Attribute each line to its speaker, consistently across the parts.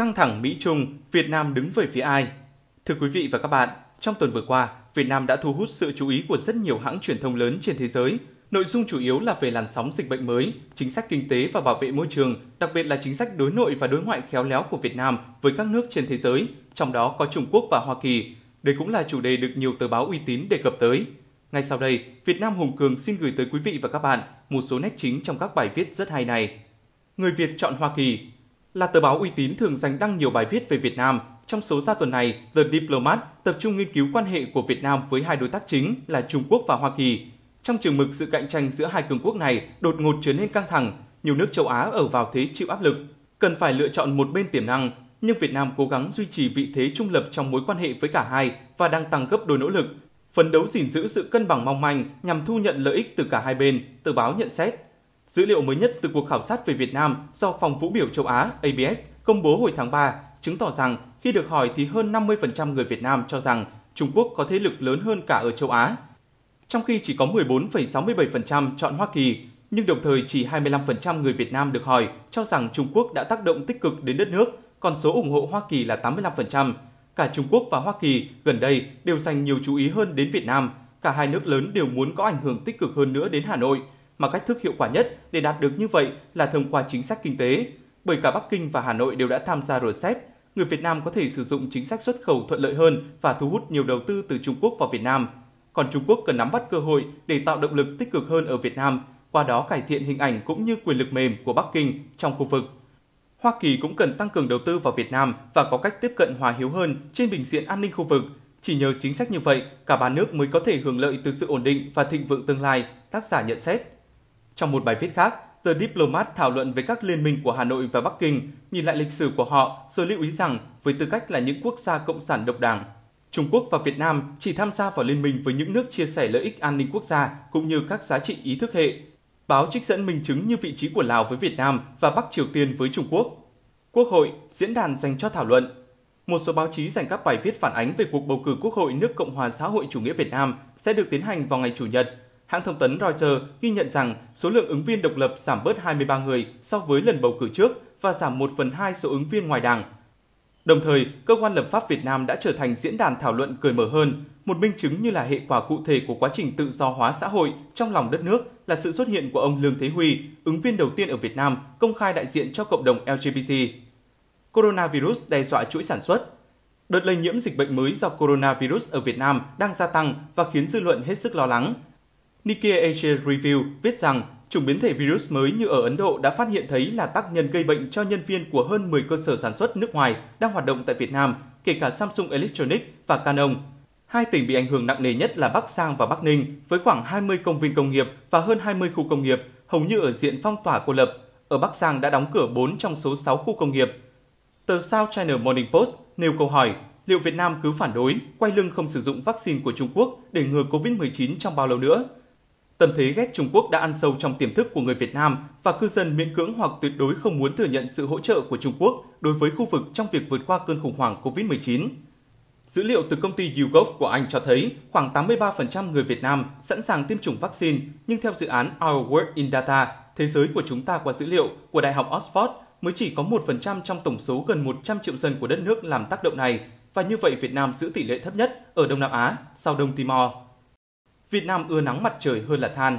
Speaker 1: Căng thẳng Mỹ-Trung, Việt Nam đứng về phía ai? Thưa quý vị và các bạn, trong tuần vừa qua, Việt Nam đã thu hút sự chú ý của rất nhiều hãng truyền thông lớn trên thế giới. Nội dung chủ yếu là về làn sóng dịch bệnh mới, chính sách kinh tế và bảo vệ môi trường, đặc biệt là chính sách đối nội và đối ngoại khéo léo của Việt Nam với các nước trên thế giới, trong đó có Trung Quốc và Hoa Kỳ. Đây cũng là chủ đề được nhiều tờ báo uy tín đề cập tới. Ngay sau đây, Việt Nam Hùng Cường xin gửi tới quý vị và các bạn một số nét chính trong các bài viết rất hay này. Người Việt chọn Hoa Kỳ, là tờ báo uy tín thường dành đăng nhiều bài viết về Việt Nam. Trong số ra tuần này, The Diplomat tập trung nghiên cứu quan hệ của Việt Nam với hai đối tác chính là Trung Quốc và Hoa Kỳ. Trong trường mực sự cạnh tranh giữa hai cường quốc này đột ngột trở nên căng thẳng, nhiều nước châu Á ở vào thế chịu áp lực, cần phải lựa chọn một bên tiềm năng, nhưng Việt Nam cố gắng duy trì vị thế trung lập trong mối quan hệ với cả hai và đang tăng gấp đôi nỗ lực, phấn đấu gìn giữ sự cân bằng mong manh nhằm thu nhận lợi ích từ cả hai bên, tờ báo nhận xét. Dữ liệu mới nhất từ cuộc khảo sát về Việt Nam do Phòng Vũ biểu châu Á ABS công bố hồi tháng 3 chứng tỏ rằng khi được hỏi thì hơn 50% người Việt Nam cho rằng Trung Quốc có thế lực lớn hơn cả ở châu Á, trong khi chỉ có 14,67% chọn Hoa Kỳ, nhưng đồng thời chỉ 25% người Việt Nam được hỏi cho rằng Trung Quốc đã tác động tích cực đến đất nước, còn số ủng hộ Hoa Kỳ là 85%. Cả Trung Quốc và Hoa Kỳ gần đây đều dành nhiều chú ý hơn đến Việt Nam, cả hai nước lớn đều muốn có ảnh hưởng tích cực hơn nữa đến Hà Nội – mà cách thức hiệu quả nhất để đạt được như vậy là thông qua chính sách kinh tế. Bởi cả Bắc Kinh và Hà Nội đều đã tham gia RCEP, người Việt Nam có thể sử dụng chính sách xuất khẩu thuận lợi hơn và thu hút nhiều đầu tư từ Trung Quốc vào Việt Nam. Còn Trung Quốc cần nắm bắt cơ hội để tạo động lực tích cực hơn ở Việt Nam, qua đó cải thiện hình ảnh cũng như quyền lực mềm của Bắc Kinh trong khu vực. Hoa Kỳ cũng cần tăng cường đầu tư vào Việt Nam và có cách tiếp cận hòa hiếu hơn trên bình diện an ninh khu vực. Chỉ nhờ chính sách như vậy, cả ba nước mới có thể hưởng lợi từ sự ổn định và thịnh vượng tương lai, tác giả nhận xét. Trong một bài viết khác, tờ Diplomat thảo luận về các liên minh của Hà Nội và Bắc Kinh, nhìn lại lịch sử của họ rồi lưu ý rằng với tư cách là những quốc gia cộng sản độc đảng, Trung Quốc và Việt Nam chỉ tham gia vào liên minh với những nước chia sẻ lợi ích an ninh quốc gia cũng như các giá trị ý thức hệ. Báo trích dẫn minh chứng như vị trí của Lào với Việt Nam và Bắc Triều Tiên với Trung Quốc. Quốc hội, diễn đàn dành cho thảo luận. Một số báo chí dành các bài viết phản ánh về cuộc bầu cử Quốc hội nước Cộng hòa xã hội chủ nghĩa Việt Nam sẽ được tiến hành vào ngày Chủ nhật, Hãng thông tấn Reuters ghi nhận rằng số lượng ứng viên độc lập giảm bớt 23 người so với lần bầu cử trước và giảm 1 phần 2 số ứng viên ngoài đảng. Đồng thời, cơ quan lập pháp Việt Nam đã trở thành diễn đàn thảo luận cởi mở hơn, một minh chứng như là hệ quả cụ thể của quá trình tự do hóa xã hội trong lòng đất nước là sự xuất hiện của ông Lương Thế Huy, ứng viên đầu tiên ở Việt Nam công khai đại diện cho cộng đồng LGBT. Coronavirus đe dọa chuỗi sản xuất Đợt lây nhiễm dịch bệnh mới do coronavirus ở Việt Nam đang gia tăng và khiến dư luận hết sức lo lắng, Nikkei Asia Review viết rằng chủng biến thể virus mới như ở Ấn Độ đã phát hiện thấy là tác nhân gây bệnh cho nhân viên của hơn 10 cơ sở sản xuất nước ngoài đang hoạt động tại Việt Nam, kể cả Samsung Electronics và Canon. Hai tỉnh bị ảnh hưởng nặng nề nhất là Bắc Giang và Bắc Ninh, với khoảng 20 công viên công nghiệp và hơn 20 khu công nghiệp, hầu như ở diện phong tỏa cô lập. Ở Bắc Giang đã đóng cửa 4 trong số 6 khu công nghiệp. Tờ South China Morning Post nêu câu hỏi, liệu Việt Nam cứ phản đối, quay lưng không sử dụng vaccine của Trung Quốc để ngừa COVID-19 trong bao lâu nữa? Tâm thế ghét Trung Quốc đã ăn sâu trong tiềm thức của người Việt Nam và cư dân miễn cưỡng hoặc tuyệt đối không muốn thừa nhận sự hỗ trợ của Trung Quốc đối với khu vực trong việc vượt qua cơn khủng hoảng COVID-19. Dữ liệu từ công ty YouGov của Anh cho thấy khoảng 83% người Việt Nam sẵn sàng tiêm chủng vaccine, nhưng theo dự án Our World in Data, thế giới của chúng ta qua dữ liệu của Đại học Oxford, mới chỉ có 1% trong tổng số gần 100 triệu dân của đất nước làm tác động này, và như vậy Việt Nam giữ tỷ lệ thấp nhất ở Đông Nam Á, sau Đông Timor. Việt Nam ưa nắng mặt trời hơn là than.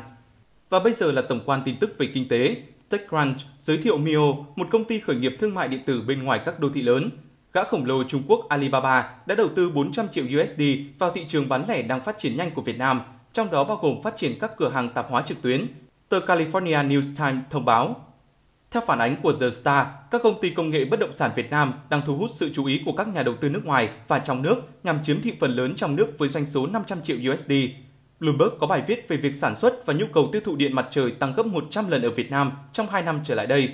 Speaker 1: Và bây giờ là tổng quan tin tức về kinh tế. TechCrunch giới thiệu Mio, một công ty khởi nghiệp thương mại điện tử bên ngoài các đô thị lớn. Gã khổng lồ Trung Quốc Alibaba đã đầu tư 400 triệu USD vào thị trường bán lẻ đang phát triển nhanh của Việt Nam, trong đó bao gồm phát triển các cửa hàng tạp hóa trực tuyến. Tờ California News Times thông báo. Theo phản ánh của The Star, các công ty công nghệ bất động sản Việt Nam đang thu hút sự chú ý của các nhà đầu tư nước ngoài và trong nước nhằm chiếm thị phần lớn trong nước với doanh số 500 triệu USD. Bloomberg có bài viết về việc sản xuất và nhu cầu tiêu thụ điện mặt trời tăng gấp 100 lần ở Việt Nam trong 2 năm trở lại đây.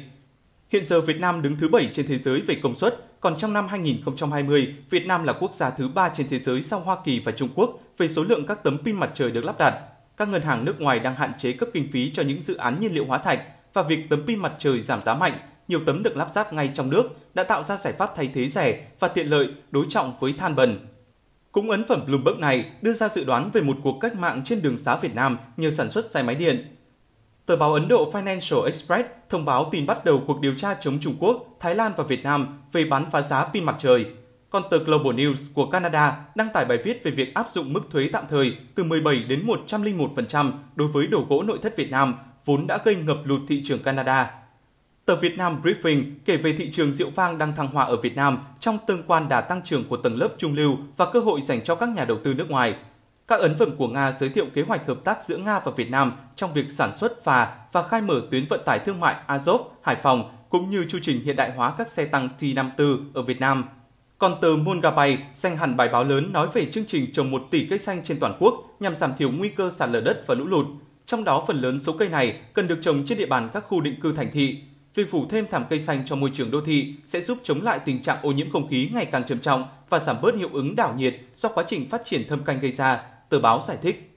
Speaker 1: Hiện giờ Việt Nam đứng thứ 7 trên thế giới về công suất, còn trong năm 2020, Việt Nam là quốc gia thứ 3 trên thế giới sau Hoa Kỳ và Trung Quốc về số lượng các tấm pin mặt trời được lắp đặt. Các ngân hàng nước ngoài đang hạn chế cấp kinh phí cho những dự án nhiên liệu hóa thạch và việc tấm pin mặt trời giảm giá mạnh, nhiều tấm được lắp ráp ngay trong nước đã tạo ra giải pháp thay thế rẻ và tiện lợi đối trọng với than bần. Cũng ấn phẩm Bloomberg này đưa ra dự đoán về một cuộc cách mạng trên đường xá Việt Nam nhờ sản xuất xe máy điện. Tờ báo Ấn Độ Financial Express thông báo tin bắt đầu cuộc điều tra chống Trung Quốc, Thái Lan và Việt Nam về bán phá giá pin mặt trời. Còn tờ Global News của Canada đăng tải bài viết về việc áp dụng mức thuế tạm thời từ 17 đến 101% đối với đồ gỗ nội thất Việt Nam, vốn đã gây ngập lụt thị trường Canada. Tờ Việt Nam Briefing kể về thị trường rượu vang đang thăng hoa ở Việt Nam trong tương quan đà tăng trưởng của tầng lớp trung lưu và cơ hội dành cho các nhà đầu tư nước ngoài. Các ấn phẩm của Nga giới thiệu kế hoạch hợp tác giữa Nga và Việt Nam trong việc sản xuất phà và khai mở tuyến vận tải thương mại Azov, Hải Phòng, cũng như chu trình hiện đại hóa các xe tăng T-54 ở Việt Nam. Còn tờ Mongabay dành hẳn bài báo lớn nói về chương trình trồng 1 tỷ cây xanh trên toàn quốc nhằm giảm thiểu nguy cơ sạt lở đất và lũ lụt. Trong đó phần lớn số cây này cần được trồng trên địa bàn các khu định cư thành thị, Việc phủ thêm thảm cây xanh cho môi trường đô thị sẽ giúp chống lại tình trạng ô nhiễm không khí ngày càng trầm trọng và giảm bớt hiệu ứng đảo nhiệt do quá trình phát triển thâm canh gây ra, tờ báo giải thích.